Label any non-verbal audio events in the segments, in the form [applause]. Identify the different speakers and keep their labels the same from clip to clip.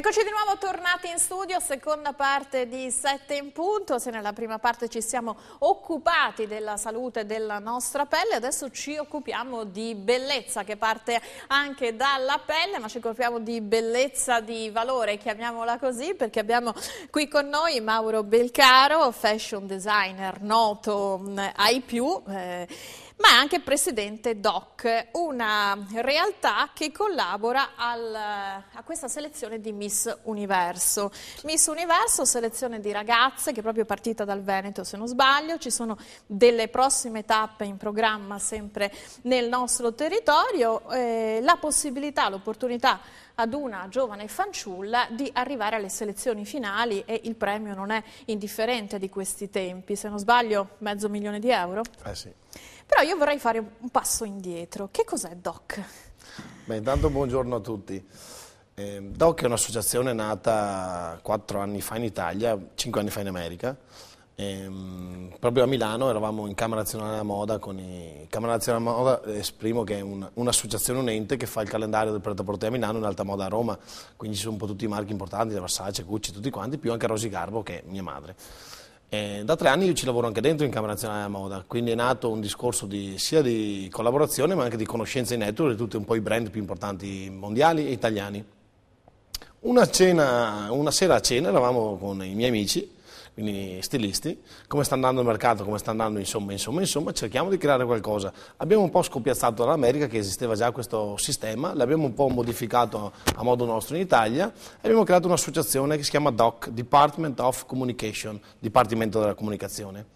Speaker 1: Eccoci di nuovo tornati in studio, seconda parte di 7 in punto, se nella prima parte ci siamo occupati della salute della nostra pelle, adesso ci occupiamo di bellezza che parte anche dalla pelle, ma ci occupiamo di bellezza di valore, chiamiamola così, perché abbiamo qui con noi Mauro Belcaro, fashion designer noto mm, ai più. Eh, ma è anche presidente DOC, una realtà che collabora al, a questa selezione di Miss Universo. Miss Universo, selezione di ragazze che è proprio partita dal Veneto se non sbaglio, ci sono delle prossime tappe in programma sempre nel nostro territorio, eh, la possibilità, l'opportunità ad una giovane fanciulla di arrivare alle selezioni finali e il premio non è indifferente di questi tempi, se non sbaglio mezzo milione di euro? Eh sì. Però io vorrei fare un passo indietro. Che cos'è DOC?
Speaker 2: Beh, intanto buongiorno a tutti. Eh, DOC è un'associazione nata quattro anni fa in Italia, cinque anni fa in America. Ehm, proprio a Milano eravamo in Camera Nazionale della Moda con i Camera Nazionale della Moda eh, esprimo che è un'associazione, un, un ente che fa il calendario del Preta Porte a Milano e l'Alta Moda a Roma quindi ci sono un po' tutti i marchi importanti, da Versace, Gucci, tutti quanti più anche Rosy Garbo che è mia madre e da tre anni io ci lavoro anche dentro in Camera Nazionale della Moda, quindi è nato un discorso di, sia di collaborazione ma anche di conoscenza in network di tutti un po' i brand più importanti mondiali e italiani. Una, cena, una sera a cena eravamo con i miei amici quindi stilisti, come sta andando il mercato, come sta andando, insomma, insomma, insomma, cerchiamo di creare qualcosa. Abbiamo un po' scopiazzato dall'America che esisteva già questo sistema, l'abbiamo un po' modificato a modo nostro in Italia e abbiamo creato un'associazione che si chiama DOC, Department of Communication, Dipartimento della Comunicazione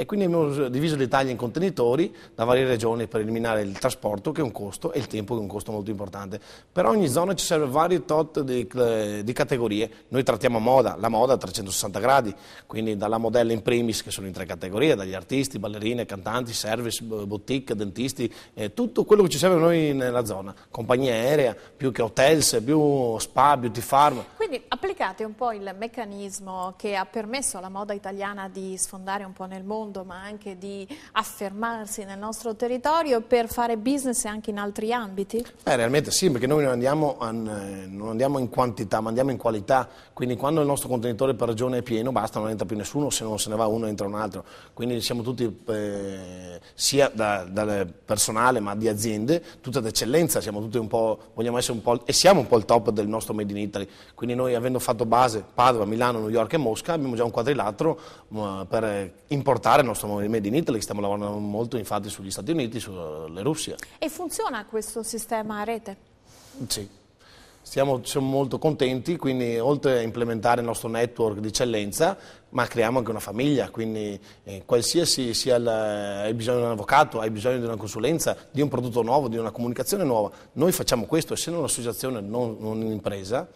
Speaker 2: e quindi abbiamo diviso l'Italia in contenitori da varie regioni per eliminare il trasporto che è un costo e il tempo che è un costo molto importante. Per ogni zona ci serve vari tot di, di categorie, noi trattiamo moda, la moda a 360 gradi, quindi dalla modella in primis che sono in tre categorie, dagli artisti, ballerine, cantanti, service, boutique, dentisti, eh, tutto quello che ci serve noi nella zona, compagnia aerea, più che hotels, più spa, beauty farm.
Speaker 1: Quindi applicate un po' il meccanismo che ha permesso alla moda italiana di sfondare un po' nel mondo mondo ma anche di affermarsi nel nostro territorio per fare business anche in altri ambiti?
Speaker 2: Beh, realmente sì, perché noi non andiamo, an, eh, non andiamo, in quantità ma andiamo in qualità, quindi quando il nostro contenitore per ragione è pieno basta, non entra più nessuno, se non se ne va uno entra un altro, quindi siamo tutti eh, sia da, dal personale ma di aziende, tutta d'eccellenza, siamo tutti un po', vogliamo essere un po', e siamo un po' il top del nostro Made in Italy, quindi noi avendo fatto base Padova, Milano, New York e Mosca abbiamo già un quadrilatero per importare fare il nostro Made in Italy, stiamo lavorando molto infatti sugli Stati Uniti, sulle Russia.
Speaker 1: E funziona questo sistema a rete?
Speaker 2: Sì. Siamo, siamo, molto contenti, quindi oltre a implementare il nostro network di eccellenza, ma creiamo anche una famiglia, quindi eh, qualsiasi sia il, eh, hai bisogno di un avvocato, hai bisogno di una consulenza, di un prodotto nuovo, di una comunicazione nuova, noi facciamo questo, essendo un'associazione, non, non un'impresa,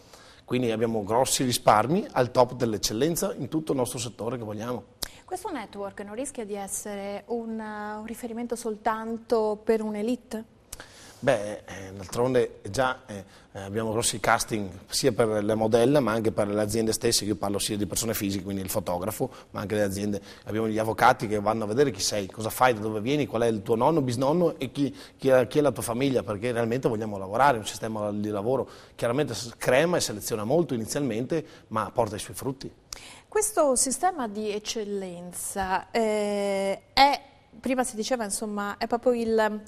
Speaker 2: quindi abbiamo grossi risparmi al top dell'eccellenza in tutto il nostro settore che vogliamo.
Speaker 1: Questo network non rischia di essere un, eh, un riferimento soltanto per un'elite?
Speaker 2: Beh, eh, d'altronde già eh, abbiamo grossi casting sia per le modelle ma anche per le aziende stesse, io parlo sia di persone fisiche, quindi il fotografo, ma anche le aziende, abbiamo gli avvocati che vanno a vedere chi sei, cosa fai, da dove vieni, qual è il tuo nonno, bisnonno e chi, chi, è, chi è la tua famiglia, perché realmente vogliamo lavorare, un sistema di lavoro chiaramente crema e seleziona molto inizialmente, ma porta i suoi frutti.
Speaker 1: Questo sistema di eccellenza eh, è, prima si diceva, insomma, è proprio il...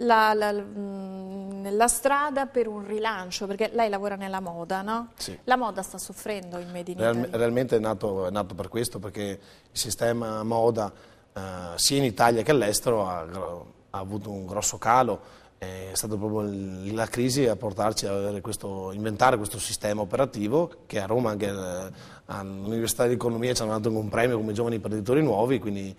Speaker 1: La, la, mm, la, strada per un rilancio, perché lei lavora nella moda, no? Sì. La moda sta soffrendo in Made Real,
Speaker 2: Realmente è nato, è nato, per questo, perché il sistema moda eh, sia in Italia che all'estero ha, ha, avuto un grosso calo è stata proprio la crisi a portarci a questo, inventare questo sistema operativo che a Roma, anche eh, all'Università di Economia, ci hanno dato un premio come giovani imprenditori nuovi, quindi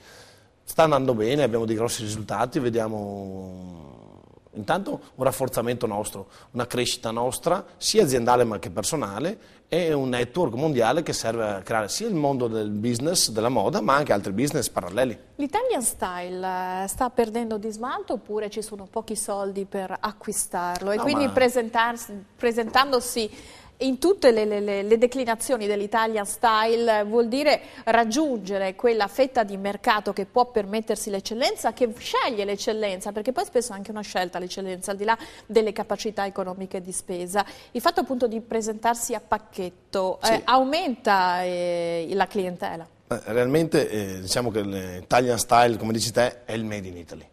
Speaker 2: sta andando bene, abbiamo dei grossi risultati, vediamo Intanto un rafforzamento nostro, una crescita nostra, sia aziendale ma che personale, e un network mondiale che serve a creare sia il mondo del business, della moda, ma anche altri business paralleli.
Speaker 1: L'Italian Style eh, sta perdendo di smalto oppure ci sono pochi soldi per acquistarlo? E no, quindi ma... presentandosi in tutte le, le, le declinazioni dell'Italian Style vuol dire raggiungere quella fetta di mercato che può permettersi l'eccellenza, che sceglie l'eccellenza, perché poi spesso è anche una scelta l'eccellenza, al di là delle capacità economiche di spesa. Il fatto appunto di presentarsi a pacchetto eh, sì. eh, aumenta eh, la clientela.
Speaker 2: Eh, realmente eh, diciamo che l'Italian Style, come dici te, è il Made in Italy.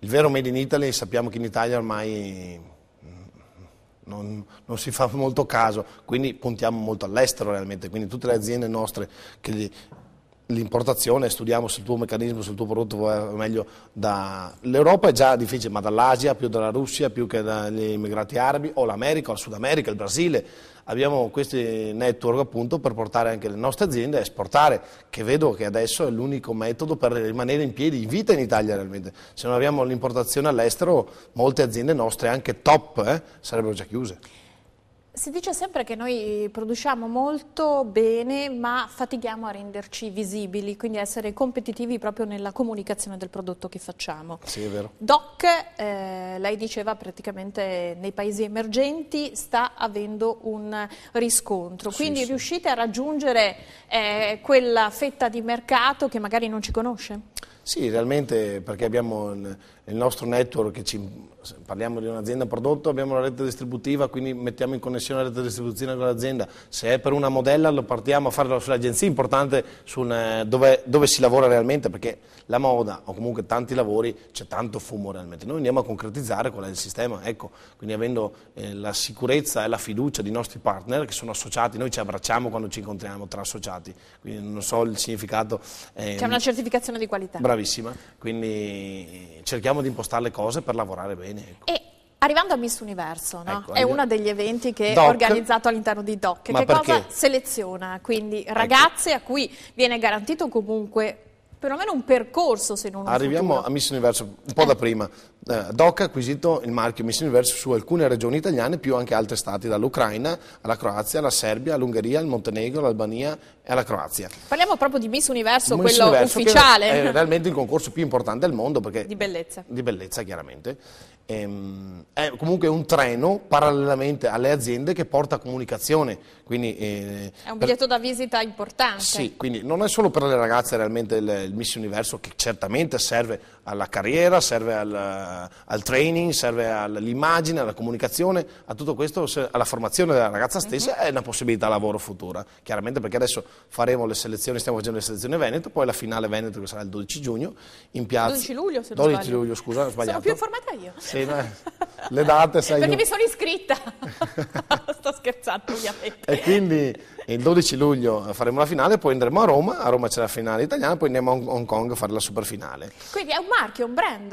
Speaker 2: Il vero Made in Italy sappiamo che in Italia ormai non, non, si fa molto caso, quindi puntiamo molto all'estero realmente, quindi tutte le aziende nostre che l'importazione, studiamo sul tuo meccanismo, sul tuo prodotto, meglio dall'Europa è già difficile, ma dall'Asia, più dalla Russia, più che dagli immigrati arabi, o l'America, o il Sud America, il Brasile. Abbiamo questi network appunto per portare anche le nostre aziende a esportare, che vedo che adesso è l'unico metodo per rimanere in piedi in vita in Italia realmente. Se non abbiamo l'importazione all'estero, molte aziende nostre, anche top, eh, sarebbero già chiuse.
Speaker 1: Si dice sempre che noi produciamo molto bene ma fatichiamo a renderci visibili, quindi a essere competitivi proprio nella comunicazione del prodotto che facciamo. Sì, è vero. Doc, eh, lei diceva praticamente nei paesi emergenti sta avendo un riscontro, quindi sì, sì. riuscite a raggiungere eh, quella fetta di mercato che magari non ci conosce?
Speaker 2: Sì, realmente perché abbiamo il nostro network, ci, parliamo di un'azienda prodotto, abbiamo la rete distributiva, quindi mettiamo in connessione la rete distribuzione con l'azienda. Se è per una modella lo partiamo a fare sull'agenzia, importante sul, eh, dove, dove, si lavora realmente, perché la moda o comunque tanti lavori c'è tanto fumo realmente. Noi andiamo a concretizzare qual è il sistema, ecco, quindi avendo eh, la sicurezza e la fiducia dei nostri partner che sono associati, noi ci abbracciamo quando ci incontriamo tra associati, quindi non so il significato. Eh, c'è una
Speaker 1: certificazione di qualità.
Speaker 2: Bravissima, quindi cerchiamo cerchiamo di impostare le cose per lavorare bene. Ecco.
Speaker 1: E Arrivando a Miss Universo, no? ecco, è uno degli eventi che Doc, è organizzato all'interno di Doc, che perché? cosa seleziona? Quindi ecco. ragazze ecco. a cui viene garantito comunque perlomeno un percorso se non un Arriviamo futuro.
Speaker 2: a Miss Universo un po' eh. da prima. Eh, DOC ha acquisito il marchio Miss Universo su alcune regioni italiane più anche altri stati, dall'Ucraina alla Croazia, alla Serbia, all'Ungheria, al Montenegro, all'Albania e alla Croazia.
Speaker 1: Parliamo proprio di Miss Universo, Miss quello Universo, ufficiale. è
Speaker 2: realmente il concorso più importante al mondo perché di bellezza. Di bellezza chiaramente. Ehm, è comunque un treno parallelamente alle aziende che porta comunicazione. Quindi, eh, è un biglietto
Speaker 1: per... da visita importante. Sì,
Speaker 2: quindi non è solo per le ragazze realmente il, il Miss Universo che certamente serve alla carriera, serve al, al training, serve all'immagine, alla comunicazione, a tutto questo, alla formazione della ragazza stessa mm-hmm. è una possibilità lavoro futura, chiaramente perché adesso faremo le selezioni, stiamo facendo le selezioni Veneto, poi la finale Veneto che sarà il 12 giugno in piazza... 12
Speaker 1: luglio se non 12 sbaglio.
Speaker 2: luglio, scusa, ho sbagliato. Sono più informata io. Sì, ma... [laughs] le date sai Perché io. mi
Speaker 1: sono iscritta, [laughs] sto scherzando
Speaker 2: ovviamente. E quindi il 12 luglio faremo la finale, poi andremo a Roma, a Roma c'è la finale italiana, poi andiamo a Hong Kong a fare la super finale
Speaker 1: Quindi è un marchio, un brand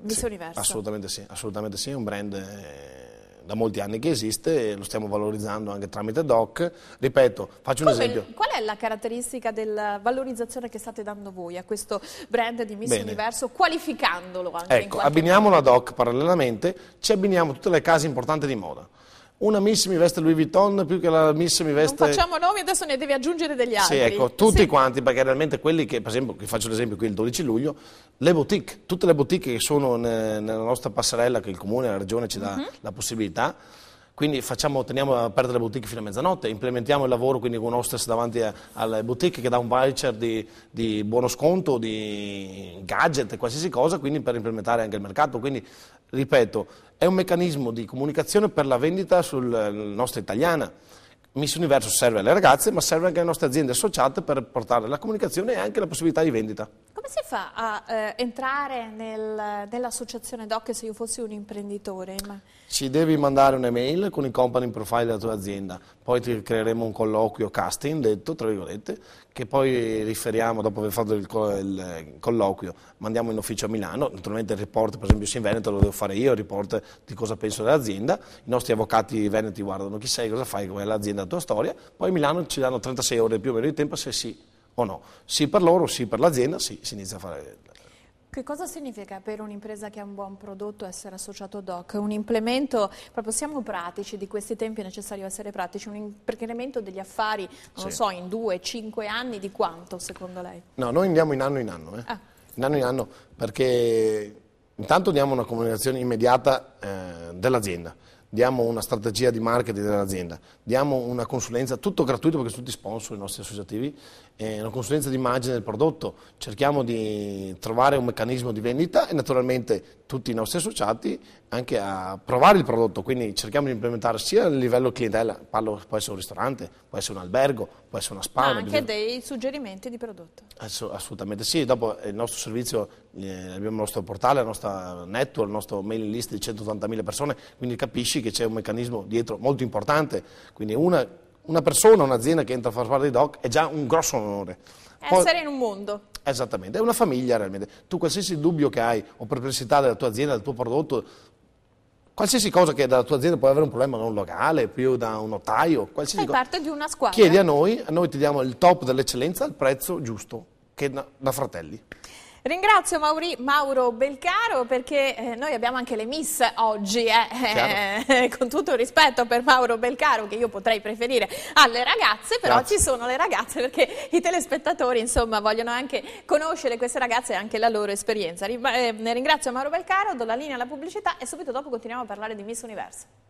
Speaker 1: Miss eh, sì, Universo? Assolutamente
Speaker 2: sì, assolutamente sì, è un brand... Eh, da molti anni che esiste e lo stiamo valorizzando anche tramite DOC. Ripeto, faccio Come, un esempio.
Speaker 1: Qual è la caratteristica della valorizzazione che state dando voi a questo brand di Miss Bene. Universo, qualificandolo
Speaker 2: anche ecco, in qualche abbiniamo modo? la DOC parallelamente, ci abbiniamo tutte le case importanti di moda una miss mi veste Louis Vuitton più che la miss mi veste... Non
Speaker 1: facciamo nomi, adesso ne devi aggiungere degli altri. Sì, ecco,
Speaker 2: tutti sì. quanti, perché realmente quelli che, per esempio, che faccio l'esempio qui il 12 luglio, le boutique, tutte le boutique che sono nella nostra passerella che il comune e la regione ci dà uh mhm. -huh. la possibilità, quindi facciamo, teniamo aperte le boutique fino a mezzanotte, implementiamo il lavoro quindi con hostess davanti alle boutique che dà un voucher di, di, buono sconto, di gadget, qualsiasi cosa, quindi per implementare anche il mercato. Quindi, ripeto, è un meccanismo di comunicazione per la vendita sulla nostra italiana. Miss Universo serve alle ragazze, ma serve anche alle nostre aziende associate per portare la comunicazione e anche la possibilità di vendita.
Speaker 1: Come si fa a eh, entrare nel, nell'associazione DOC se io fossi un imprenditore? Ma...
Speaker 2: Ci devi mandare un'email con il company profile della tua azienda, poi ti creeremo un colloquio casting, detto, tra virgolette, che poi riferiamo dopo aver fatto il, il colloquio, mandiamo in ufficio a Milano, naturalmente il report per esempio se in Veneto lo devo fare io, il report di cosa penso dell'azienda, i nostri avvocati veneti guardano chi sei, cosa fai, qual è l'azienda, la tua storia, poi a Milano ci danno 36 ore più o meno di tempo se sì o no, sì per loro, sì per l'azienda, sì, si inizia a fare
Speaker 1: che cosa significa per un'impresa che ha un buon prodotto essere associato DOC? Un implemento, proprio siamo pratici, di questi tempi è necessario essere pratici, un incremento degli affari, non sì. so, in due, cinque anni di quanto secondo lei?
Speaker 2: No, noi andiamo in anno in anno, eh. ah. in anno in anno, perché intanto diamo una comunicazione immediata eh, dell'azienda, diamo una strategia di marketing dell'azienda, diamo una consulenza, tutto gratuito perché sono tutti sponsor i nostri associativi, eh, una consulenza di immagine del prodotto, cerchiamo di trovare un meccanismo di vendita e naturalmente tutti i nostri associati anche a provare il prodotto, quindi cerchiamo di implementare sia a livello clientela, parlo, può essere un ristorante, può essere un albergo, può essere una spa. Ma anche bisogna...
Speaker 1: dei suggerimenti di prodotto.
Speaker 2: assolutamente sì, dopo il nostro servizio, eh, abbiamo il nostro portale, la nostra network, il nostro mailing list di 180.000 persone, quindi capisci che c'è un meccanismo dietro molto importante, quindi una, una persona, un'azienda che entra a far parte di DOC è già un grosso onore
Speaker 1: essere in un mondo.
Speaker 2: Esattamente, è una famiglia realmente. Tu qualsiasi dubbio che hai o perplessità della tua azienda, del tuo prodotto, qualsiasi cosa che dalla tua azienda può avere un problema non locale, più da un notaio, qualsiasi Fai cosa.
Speaker 1: parte di una squadra. Chiedi a
Speaker 2: noi, noi ti diamo il top dell'eccellenza al prezzo giusto, che da fratelli.
Speaker 1: Ringrazio Mauri, Mauro Belcaro perché eh, noi abbiamo anche le miss oggi, eh, certo. eh, eh, con tutto il rispetto per Mauro Belcaro che io potrei preferire alle ragazze, però Grazie. ci sono le ragazze perché i telespettatori insomma, vogliono anche conoscere queste ragazze e anche la loro esperienza. Eh, ringrazio Mauro Belcaro, do la linea alla pubblicità e subito dopo continuiamo a parlare di Miss Universo.